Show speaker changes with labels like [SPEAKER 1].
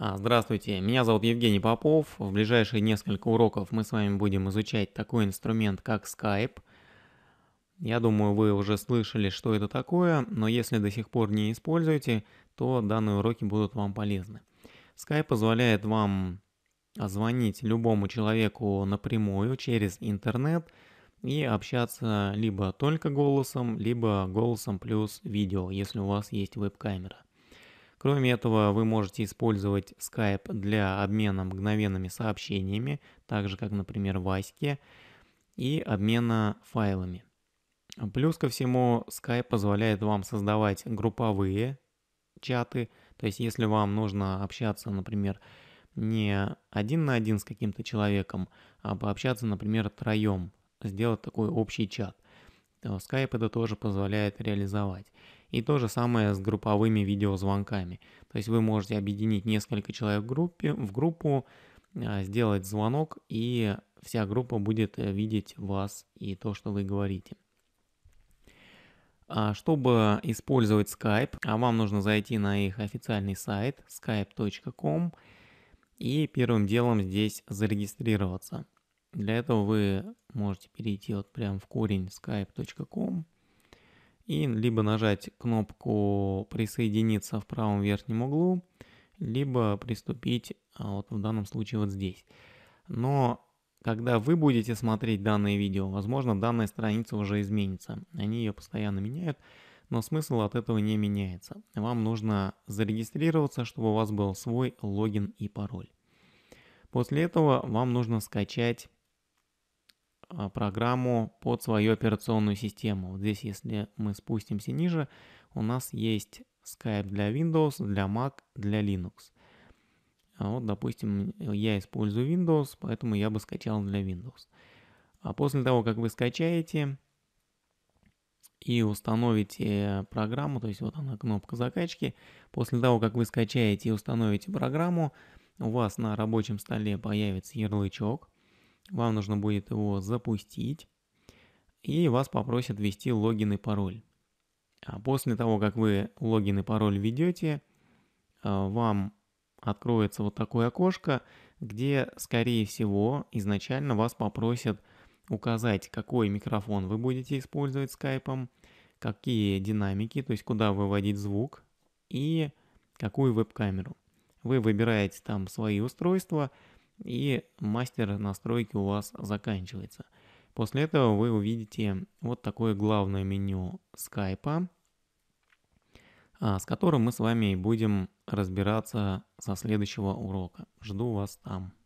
[SPEAKER 1] А, здравствуйте, меня зовут Евгений Попов. В ближайшие несколько уроков мы с вами будем изучать такой инструмент, как Skype. Я думаю, вы уже слышали, что это такое, но если до сих пор не используете, то данные уроки будут вам полезны. Skype позволяет вам звонить любому человеку напрямую через интернет и общаться либо только голосом, либо голосом плюс видео, если у вас есть веб-камера. Кроме этого, вы можете использовать Skype для обмена мгновенными сообщениями, так же как, например, в Аське, и обмена файлами. Плюс ко всему, Skype позволяет вам создавать групповые чаты, то есть если вам нужно общаться, например, не один на один с каким-то человеком, а пообщаться, например, троем, сделать такой общий чат. Skype это тоже позволяет реализовать. И то же самое с групповыми видеозвонками. То есть вы можете объединить несколько человек в, группе, в группу, а, сделать звонок, и вся группа будет э, видеть вас и то, что вы говорите. А, чтобы использовать Skype, а вам нужно зайти на их официальный сайт skype.com и первым делом здесь зарегистрироваться. Для этого вы можете перейти вот прям в корень skype.com и либо нажать кнопку «Присоединиться» в правом верхнем углу, либо приступить а, вот в данном случае вот здесь. Но когда вы будете смотреть данное видео, возможно, данная страница уже изменится. Они ее постоянно меняют, но смысл от этого не меняется. Вам нужно зарегистрироваться, чтобы у вас был свой логин и пароль. После этого вам нужно скачать а, программу под свою операционную систему. Вот здесь, если мы спустимся ниже, у нас есть Skype для Windows, для Mac, для Linux. А вот, допустим, я использую Windows, поэтому я бы скачал для Windows. А после того, как вы скачаете и установите программу, то есть вот она кнопка закачки, после того, как вы скачаете и установите программу, у вас на рабочем столе появится ярлычок – вам нужно будет его запустить, и вас попросят ввести логин и пароль. А после того, как вы логин и пароль введете, э, вам откроется вот такое окошко, где, скорее всего, изначально вас попросят указать, какой микрофон вы будете использовать скайпом, какие динамики, то есть куда выводить звук и какую веб-камеру. Вы выбираете там свои устройства, и мастер настройки у вас заканчивается. После этого вы увидите вот такое главное меню скайпа, а, с которым мы с вами и будем разбираться со следующего урока. Жду вас там.